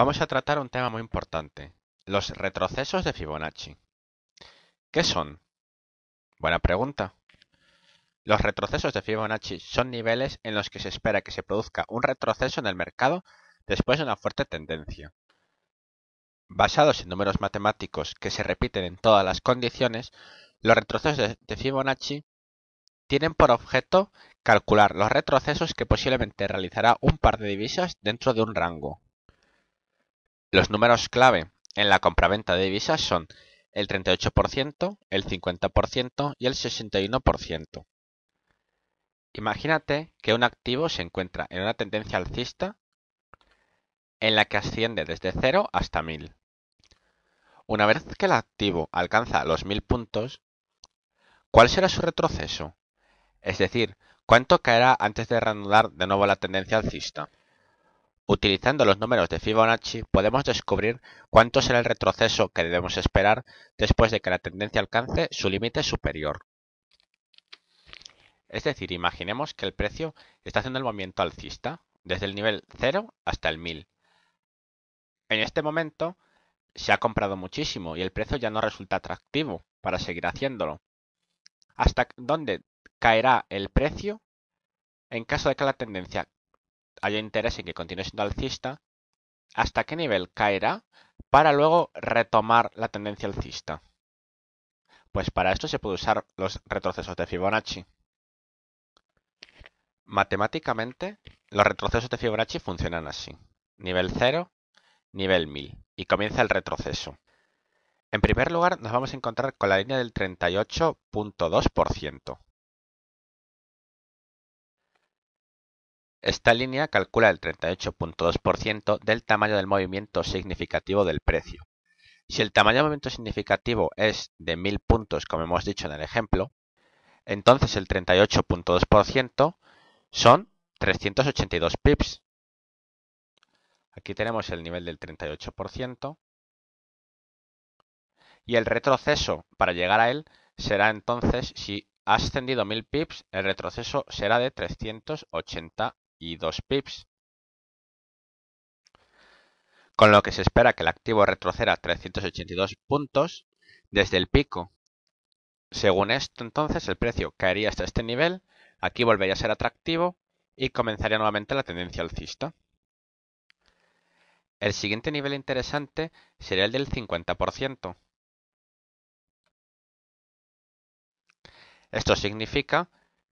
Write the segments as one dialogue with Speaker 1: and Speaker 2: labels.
Speaker 1: Vamos a tratar un tema muy importante, los retrocesos de Fibonacci. ¿Qué son? Buena pregunta. Los retrocesos de Fibonacci son niveles en los que se espera que se produzca un retroceso en el mercado después de una fuerte tendencia. Basados en números matemáticos que se repiten en todas las condiciones, los retrocesos de Fibonacci tienen por objeto calcular los retrocesos que posiblemente realizará un par de divisas dentro de un rango. Los números clave en la compraventa de divisas son el 38%, el 50% y el 61%. Imagínate que un activo se encuentra en una tendencia alcista en la que asciende desde 0 hasta 1000. Una vez que el activo alcanza los 1000 puntos, ¿cuál será su retroceso? Es decir, ¿cuánto caerá antes de reanudar de nuevo la tendencia alcista? Utilizando los números de Fibonacci podemos descubrir cuánto será el retroceso que debemos esperar después de que la tendencia alcance su límite superior. Es decir, imaginemos que el precio está haciendo el movimiento alcista, desde el nivel 0 hasta el 1000. En este momento se ha comprado muchísimo y el precio ya no resulta atractivo para seguir haciéndolo. ¿Hasta dónde caerá el precio en caso de que la tendencia haya interés en que continúe siendo alcista, hasta qué nivel caerá para luego retomar la tendencia alcista. Pues para esto se puede usar los retrocesos de Fibonacci. Matemáticamente, los retrocesos de Fibonacci funcionan así. Nivel 0, nivel 1000 y comienza el retroceso. En primer lugar, nos vamos a encontrar con la línea del 38.2%. Esta línea calcula el 38.2% del tamaño del movimiento significativo del precio. Si el tamaño del movimiento significativo es de 1000 puntos, como hemos dicho en el ejemplo, entonces el 38.2% son 382 pips. Aquí tenemos el nivel del 38%. Y el retroceso para llegar a él será entonces, si ha ascendido 1000 pips, el retroceso será de 380 y dos pips, con lo que se espera que el activo retroceda 382 puntos desde el pico. Según esto, entonces, el precio caería hasta este nivel, aquí volvería a ser atractivo y comenzaría nuevamente la tendencia alcista. El siguiente nivel interesante sería el del 50%. Esto significa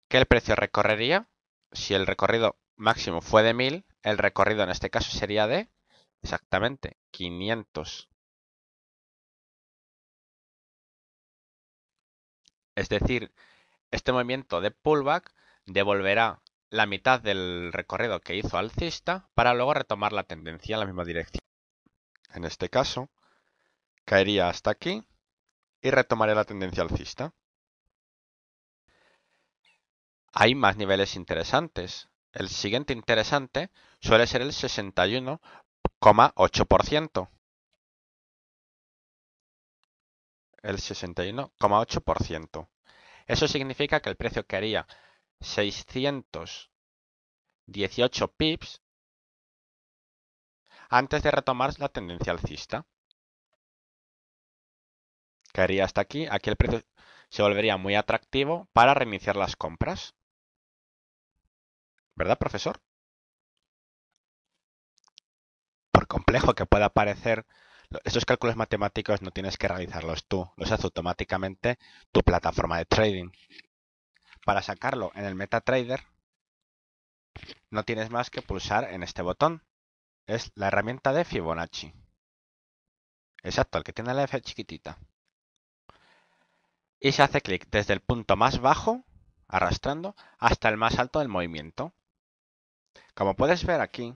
Speaker 1: que el precio recorrería, si el recorrido máximo fue de 1000, el recorrido en este caso sería de exactamente 500. Es decir, este movimiento de pullback devolverá la mitad del recorrido que hizo alcista para luego retomar la tendencia en la misma dirección. En este caso, caería hasta aquí y retomaría la tendencia alcista. Hay más niveles interesantes. El siguiente interesante suele ser el 61,8%. El 61,8%. Eso significa que el precio que 618 pips antes de retomar la tendencia alcista. Caería hasta aquí. Aquí el precio se volvería muy atractivo para reiniciar las compras. ¿Verdad, profesor? Por complejo que pueda parecer, estos cálculos matemáticos no tienes que realizarlos tú, los hace automáticamente tu plataforma de trading. Para sacarlo en el MetaTrader, no tienes más que pulsar en este botón. Es la herramienta de Fibonacci. Exacto, el que tiene la F chiquitita. Y se hace clic desde el punto más bajo, arrastrando, hasta el más alto del movimiento. Como puedes ver aquí,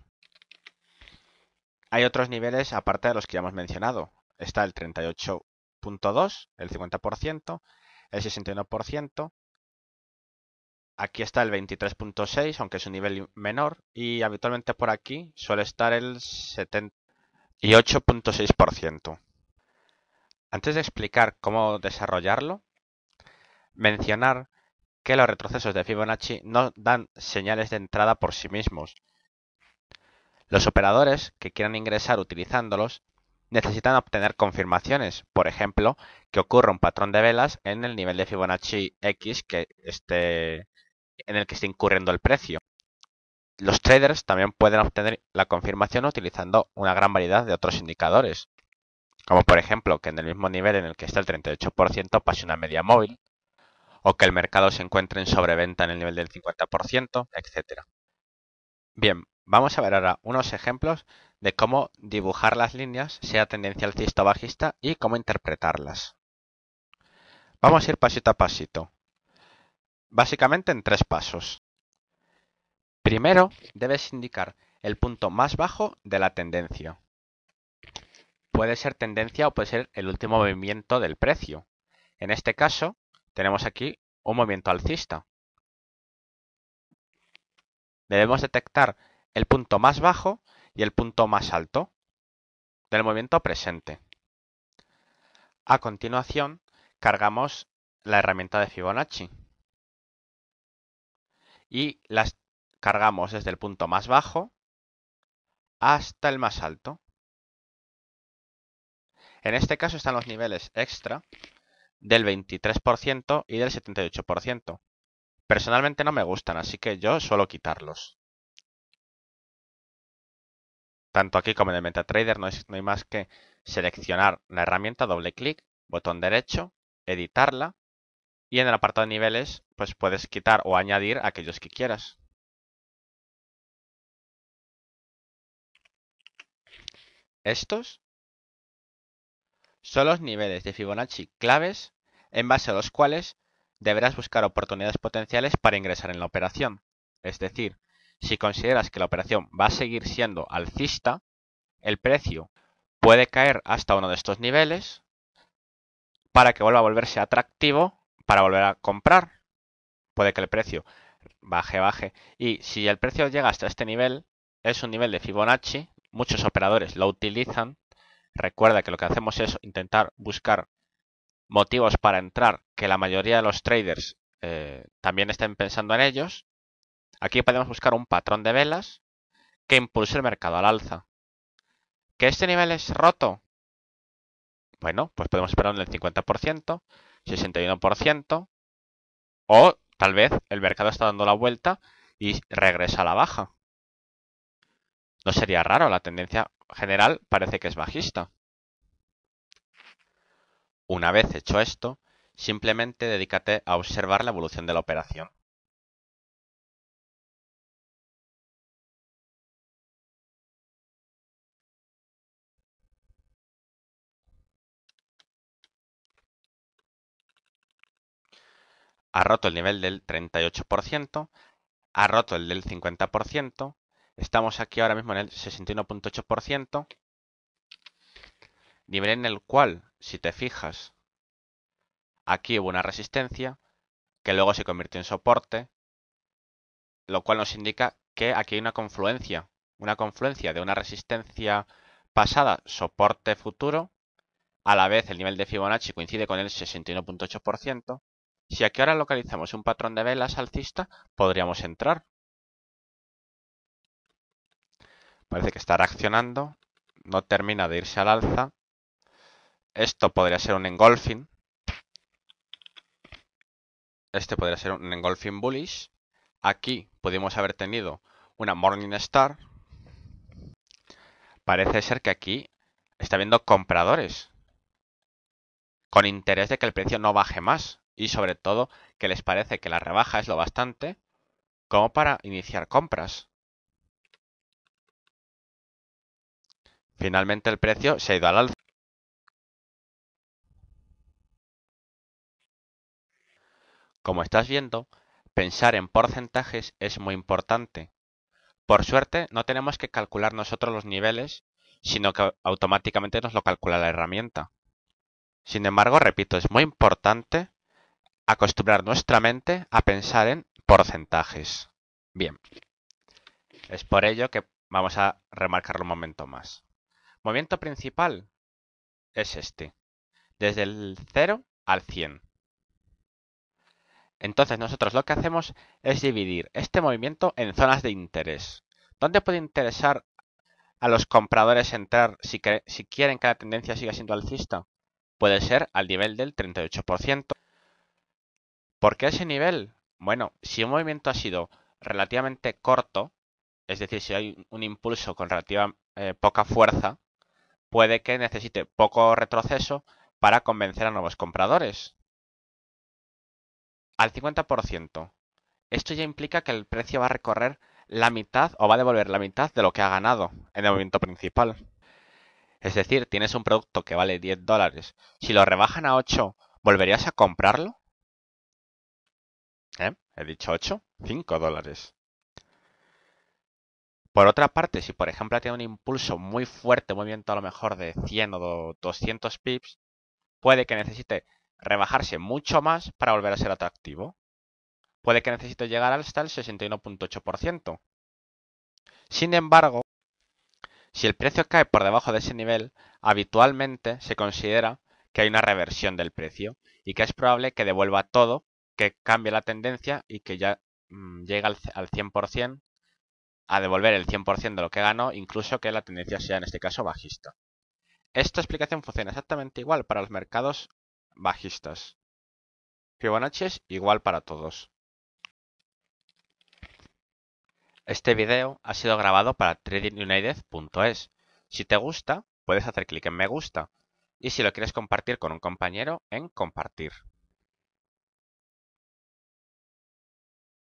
Speaker 1: hay otros niveles aparte de los que ya hemos mencionado. Está el 38.2, el 50%, el 61%. Aquí está el 23.6, aunque es un nivel menor. Y habitualmente por aquí suele estar el 78.6%. Antes de explicar cómo desarrollarlo, mencionar que los retrocesos de Fibonacci no dan señales de entrada por sí mismos. Los operadores que quieran ingresar utilizándolos necesitan obtener confirmaciones, por ejemplo, que ocurra un patrón de velas en el nivel de Fibonacci X que esté, en el que está incurriendo el precio. Los traders también pueden obtener la confirmación utilizando una gran variedad de otros indicadores, como por ejemplo que en el mismo nivel en el que está el 38% pase una media móvil, o que el mercado se encuentre en sobreventa en el nivel del 50%, etc. Bien, vamos a ver ahora unos ejemplos de cómo dibujar las líneas, sea tendencia alcista o bajista, y cómo interpretarlas. Vamos a ir pasito a pasito. Básicamente en tres pasos. Primero, debes indicar el punto más bajo de la tendencia. Puede ser tendencia o puede ser el último movimiento del precio. En este caso, tenemos aquí un movimiento alcista. Debemos detectar el punto más bajo y el punto más alto del movimiento presente. A continuación, cargamos la herramienta de Fibonacci y las cargamos desde el punto más bajo hasta el más alto. En este caso están los niveles extra, del 23% y del 78%. Personalmente no me gustan, así que yo suelo quitarlos. Tanto aquí como en el MetaTrader no, hay más que seleccionar la herramienta, doble clic, botón derecho, editarla y en el apartado de niveles pues puedes quitar o añadir aquellos que quieras. Estos son los niveles de Fibonacci claves en base a los cuales deberás buscar oportunidades potenciales para ingresar en la operación. Es decir, si consideras que la operación va a seguir siendo alcista, el precio puede caer hasta uno de estos niveles para que vuelva a volverse atractivo para volver a comprar. Puede que el precio baje, baje. Y si el precio llega hasta este nivel, es un nivel de Fibonacci, muchos operadores lo utilizan Recuerda que lo que hacemos es intentar buscar motivos para entrar que la mayoría de los traders eh, también estén pensando en ellos. Aquí podemos buscar un patrón de velas que impulse el mercado al alza. ¿Que este nivel es roto? Bueno, pues podemos esperar en el 50%, 61%, o tal vez el mercado está dando la vuelta y regresa a la baja. No sería raro, la tendencia general parece que es bajista. Una vez hecho esto, simplemente dedícate a observar la evolución de la operación. Ha roto el nivel del 38%, ha roto el del 50%, Estamos aquí ahora mismo en el 61.8%, nivel en el cual, si te fijas, aquí hubo una resistencia que luego se convirtió en soporte, lo cual nos indica que aquí hay una confluencia, una confluencia de una resistencia pasada, soporte futuro, a la vez el nivel de Fibonacci coincide con el 61.8%, si aquí ahora localizamos un patrón de velas alcista, podríamos entrar. Parece que está reaccionando. No termina de irse al alza. Esto podría ser un engolfing. Este podría ser un engolfing bullish. Aquí pudimos haber tenido una morning star. Parece ser que aquí está habiendo compradores con interés de que el precio no baje más y sobre todo que les parece que la rebaja es lo bastante como para iniciar compras. Finalmente el precio se ha ido al alza. Como estás viendo, pensar en porcentajes es muy importante. Por suerte, no tenemos que calcular nosotros los niveles, sino que automáticamente nos lo calcula la herramienta. Sin embargo, repito, es muy importante acostumbrar nuestra mente a pensar en porcentajes. Bien, es por ello que vamos a remarcarlo un momento más. Movimiento principal es este. Desde el 0 al 100. Entonces nosotros lo que hacemos es dividir este movimiento en zonas de interés. ¿Dónde puede interesar a los compradores entrar si, quieren que la tendencia siga siendo alcista? Puede ser al nivel del 38%. ¿Por qué ese nivel? Bueno, si un movimiento ha sido relativamente corto, es decir, si hay un impulso con eh, poca fuerza, puede que necesite poco retroceso para convencer a nuevos compradores. Al 50%. Esto ya implica que el precio va a recorrer la mitad o va a devolver la mitad de lo que ha ganado en el movimiento principal. Es decir, tienes un producto que vale 10 dólares. Si lo rebajan a 8, ¿volverías a comprarlo? ¿Eh? He dicho 8, 5 dólares. Por otra parte, si por ejemplo tiene un impulso muy fuerte, un movimiento a lo mejor de 100 o 200 pips, puede que necesite rebajarse mucho más para volver a ser atractivo. Puede que necesite llegar hasta el 61.8%. Sin embargo, si el precio cae por debajo de ese nivel, habitualmente se considera que hay una reversión del precio y que es probable que devuelva todo, que cambie la tendencia y que ya mm, llegue al 100% a devolver el 100% de lo que ganó, incluso que la tendencia sea en este caso bajista. Esta explicación funciona exactamente igual para los mercados bajistas. Fibonacci es igual para todos. Este video ha sido grabado para tradingunited.es. Si te gusta, puedes hacer clic en me gusta y si lo quieres compartir con un compañero, en compartir.